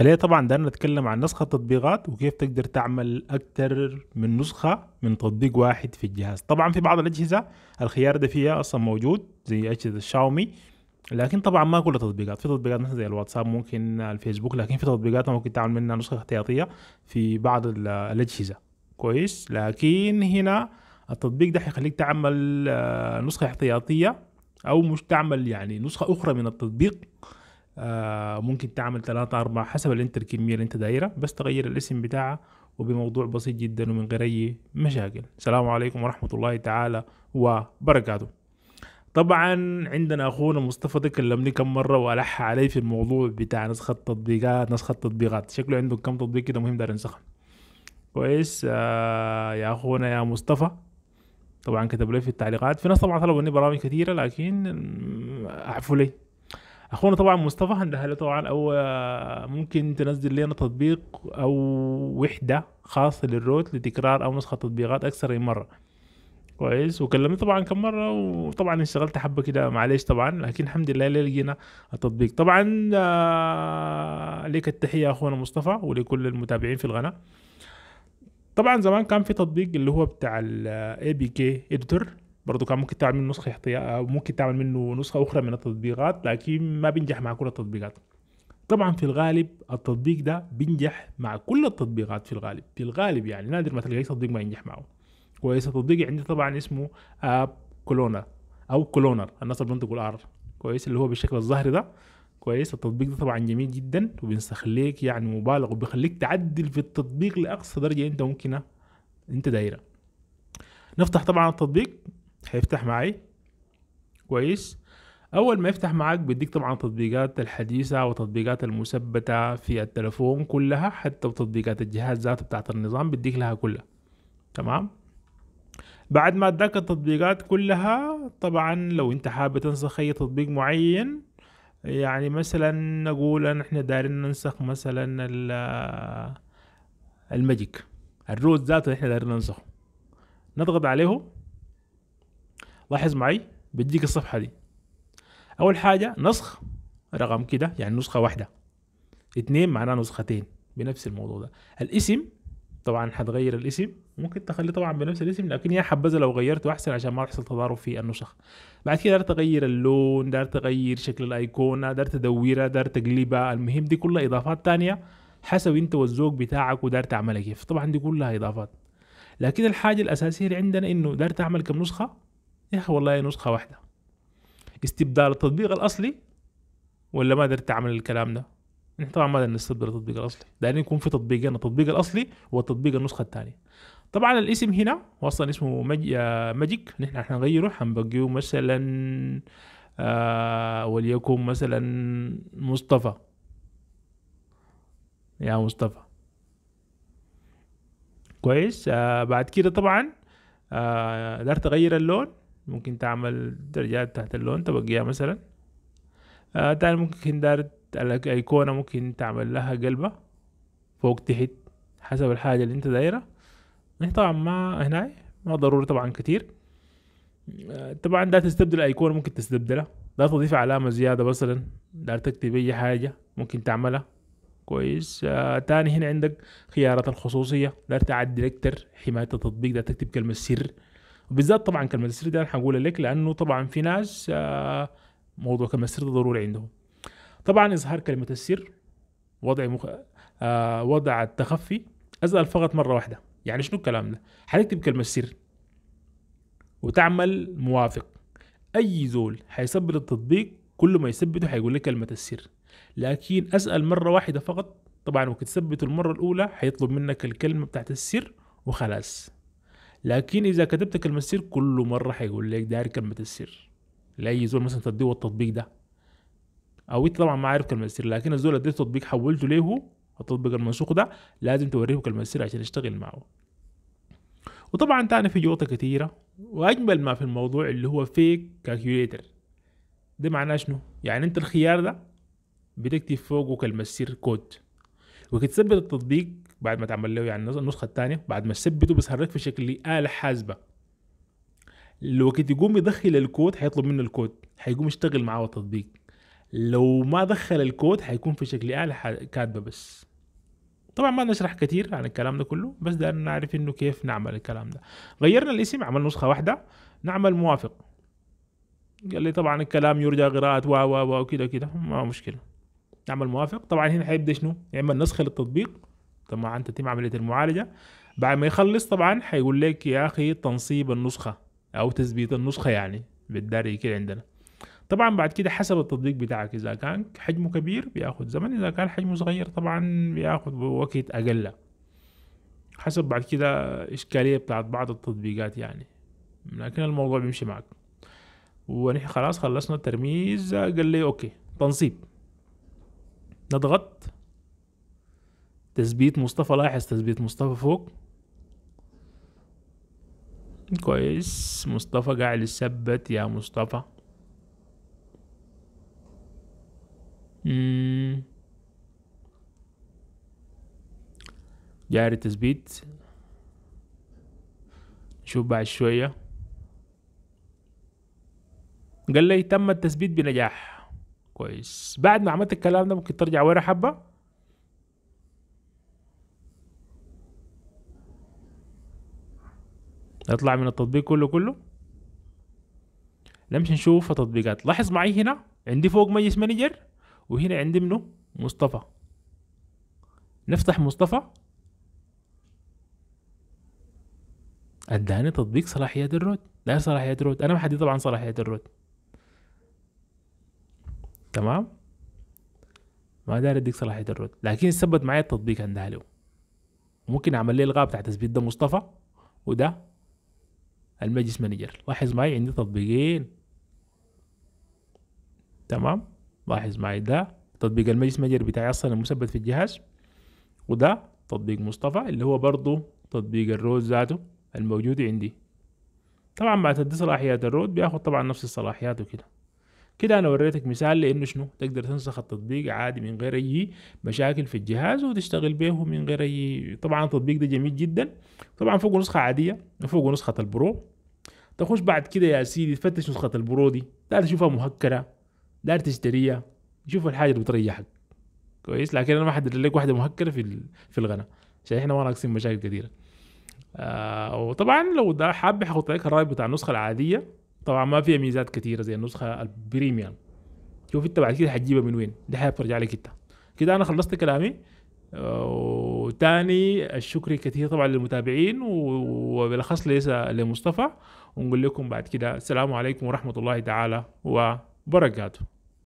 عليه طبعا ده نتكلم عن نسخة التطبيقات وكيف تقدر تعمل أكثر من نسخة من تطبيق واحد في الجهاز طبعا في بعض الأجهزة الخيار ده فيها أصلا موجود زي أجهزة الشاومي لكن طبعا ما كل التطبيقات في تطبيقات مثلا زي الواتساب ممكن الفيسبوك لكن في تطبيقات ممكن تعمل منها نسخة احتياطية في بعض الأجهزة كويس لكن هنا التطبيق ده حيخليك تعمل آه، نسخة احتياطية أو مش تعمل يعني نسخة أخرى من التطبيق آه ممكن تعمل ثلاثة أربعة حسب الانتر الكمية اللي انت دايرها بس تغير الاسم بتاعها وبموضوع بسيط جدا ومن غير أي مشاكل السلام عليكم ورحمة الله تعالى وبركاته طبعا عندنا اخونا مصطفى ده كلمني كم مره والح علي في الموضوع بتاع نسخه تطبيقات نسخه تطبيقات شكله عنده كم تطبيق كده مهم دار ينسخه كويس آه يا اخونا يا مصطفى طبعا كتب لي في التعليقات في ناس طبعا طلبوا مني برامج كثيره لكن اعفوا لي اخونا طبعا مصطفى هندهله طبعا او آه، ممكن تنزل لنا تطبيق او وحده خاصه للروت لتكرار او نسخه تطبيقات اكثر من مره كويس وكلمني طبعا كم مره وطبعا اشتغلت حبه كده معلش طبعا لكن الحمد لله لقينا التطبيق طبعا آه، ليك التحيه اخونا مصطفى ولكل المتابعين في القناه طبعا زمان كان في تطبيق اللي هو بتاع الاي بي كي اديتور برضه كان ممكن تعمل نسخه احتياط ممكن تعمل منه نسخه اخرى من التطبيقات لكن ما بينجح مع كل التطبيقات طبعا في الغالب التطبيق ده بينجح مع كل التطبيقات في الغالب في الغالب يعني نادر ما تلاقي تطبيق ما ينجح معه كويس التطبيق عندي طبعا اسمه اب كولونا او كولونر الناس اللي بتقول ار كويس اللي هو بالشكل الظهري ده كويس التطبيق ده طبعا جميل جدا وبيستخليك يعني مبالغ وبيخليك تعدل في التطبيق لاقصى درجه انت ممكنه انت دايره نفتح طبعا التطبيق هيفتح معاي كويس اول ما يفتح معاك بيديك طبعا تطبيقات الحديثه وتطبيقات المثبته في التلفون كلها حتى وتطبيقات الجهاز ذاته بتاعت النظام بيديك لها كلها تمام بعد ما اداك التطبيقات كلها طبعا لو انت حابب تنسخ اي تطبيق معين يعني مثلا نقول ان احنا دارين ننسخ مثلا الماجيك الروت ذاته احنا دارين ننسخه نضغط عليه لاحظ معي بديك الصفحه دي اول حاجه نسخ رقم كده يعني نسخه واحده اتنين معناه نسختين بنفس الموضوع ده الاسم طبعا هتغير الاسم ممكن تخليه طبعا بنفس الاسم لكن يا حبذا لو غيرته احسن عشان ما يحصل تضارب في النسخ بعد كده دارت تغير اللون دارت تغير شكل الايقونه دارت تدويرها دارت تقلبها المهم دي كلها اضافات تانية حسب انت والذوق بتاعك ودار تعملها كيف طبعا دي كلها اضافات لكن الحاجه الاساسيه اللي عندنا انه دار تعمل كم نسخه يا إيه، اخي والله نسخه واحده استبدال التطبيق الاصلي ولا ما قدرت تعمل الكلام ده نحن إيه، طبعا ما نستبدل التطبيق الاصلي لان يكون في تطبيقين التطبيق الاصلي والتطبيق النسخه الثانيه طبعا الاسم هنا هو اصلا اسمه آه، ماجيك مج... نحن حنغيره حنبقيه مثلا آه وليكن مثلا مصطفى يا مصطفى كويس آه بعد كده طبعا آه قدرت اغير اللون ممكن تعمل درجات تحت اللون تبقيها مثلا آه تاني ممكن دار الأيقونة ممكن تعمل لها قلبة فوق تحت حسب الحاجة اللي انت دايرة إيه، طبعا ما هناي ما ضروري طبعا كتير آه طبعا ده تستبدل الأيقونة ممكن تستبدلها ده تضيف علامة زيادة مثلا دار تكتب أي حاجة ممكن تعملها كويس آه تاني هنا عندك خيارات الخصوصية دار تعدل أكتر حماية التطبيق دار تكتب كلمة سر وبالذات طبعا كلمه السر دي انا حقولها لك لانه طبعا في ناس آه، موضوع كلمه السر ضروري عندهم طبعا اظهار كلمه السر وضع مخ... آه، وضع التخفي اسال فقط مره واحده يعني شنو الكلام ده حتكتب كلمه سر وتعمل موافق اي زول حيثبت التطبيق كل ما يثبته حيقول لك كلمه السر لكن اسال مره واحده فقط طبعا وقت تثبته المره الاولى حيطلب منك الكلمه بتاعت السر وخلاص لكن اذا كتبت كلمه السر كل مره حيقول لك داري كلمه السر لاي زول مثلا تديه التطبيق ده او انت طبعا ما عارف كلمه السر لكن الزول اديته تطبيق حولته ليه التطبيق المنسوق ده لازم توريه كلمه السر عشان يشتغل معه وطبعا تاني في جوطة كثيرة وأجمل ما في الموضوع اللي هو فيك كالكوليتر ده معناه شنو؟ يعني أنت الخيار ده بتكتب فوقه كلمة السر كود وكتثبت التطبيق بعد ما تعمل له يعني النسخه الثانيه بعد ما تثبته بيظهر في شكل اله حاسبه الوقت يقوم يدخل الكود حيطلب منه الكود حيقوم يشتغل معاه التطبيق لو ما دخل الكود حيكون في شكل آلة كاتبة بس طبعا ما نشرح كثير عن الكلام ده كله بس ده نعرف انه كيف نعمل الكلام ده غيرنا الاسم عمل نسخة واحدة نعمل موافق قال لي طبعا الكلام يرجى قراءة و و و وكده كده ما مشكلة نعمل موافق طبعا هنا حيبدا شنو يعمل نسخة للتطبيق طبعا تتم عمليه المعالجه بعد ما يخلص طبعا هيقول لك يا اخي تنصيب النسخه او تثبيت النسخه يعني بالداري كده عندنا طبعا بعد كده حسب التطبيق بتاعك اذا كان حجمه كبير بياخد زمن اذا كان حجمه صغير طبعا بياخد وقت اقل حسب بعد كده اشكاليه بتاعت بعض التطبيقات يعني لكن الموضوع بيمشي معك ونحن خلاص خلصنا الترميز قال لي اوكي تنصيب نضغط تثبيت مصطفى لاحظ تثبيت مصطفى فوق كويس مصطفى قاعد يثبت يا مصطفى مم. جاري تثبيت نشوف بعد شوية قال لي تم التثبيت بنجاح كويس بعد ما عملت الكلام ده ممكن ترجع ورا حبة نطلع من التطبيق كله كله نمشي نشوف التطبيقات لاحظ معي هنا عندي فوق مجلس مانجر وهنا عندي منه مصطفى نفتح مصطفى اداني تطبيق صلاحيات الروت ده صلاحيات الروت انا محدد طبعا صلاحيات الروت تمام ما داري اديك صلاحيات الروت لكن ثبت معايا التطبيق عندها له ممكن اعمل لي الغاء بتاع تثبيت ده مصطفى وده المجلس مانجر لاحظ معي عندي تطبيقين تمام لاحظ معي ده تطبيق المجلس مانجر بتاعي اصلا مثبت في الجهاز وده تطبيق مصطفى اللي هو برضه تطبيق الرود ذاته الموجود عندي طبعا مع تدي صلاحيات الرود بياخد طبعا نفس الصلاحيات وكده كده انا وريتك مثال لانه شنو تقدر تنسخ التطبيق عادي من غير اي مشاكل في الجهاز وتشتغل به من غير اي طبعا التطبيق ده جميل جدا طبعا فوقه نسخه عاديه وفوقه نسخه البرو تخش بعد كده يا سيدي تفتش نسخه البرودي دار داير تشوفها مهكره داير تشتريها شوف الحاجه اللي بتريحك كويس لكن انا ما حدد لك واحده مهكره في في الغنى عشان احنا ما ناقصين مشاكل كثيره آه وطبعا لو ده حابب احط لك الرابط بتاع النسخه العاديه طبعا ما فيها ميزات كثيره زي النسخه البريميوم شوف انت بعد كده هتجيبها من وين دي حاجه بترجع لك انت كده انا خلصت كلامي وتاني الشكر كثير طبعا للمتابعين وبالاخص لمصطفى ونقول لكم بعد كده السلام عليكم ورحمه الله تعالى وبركاته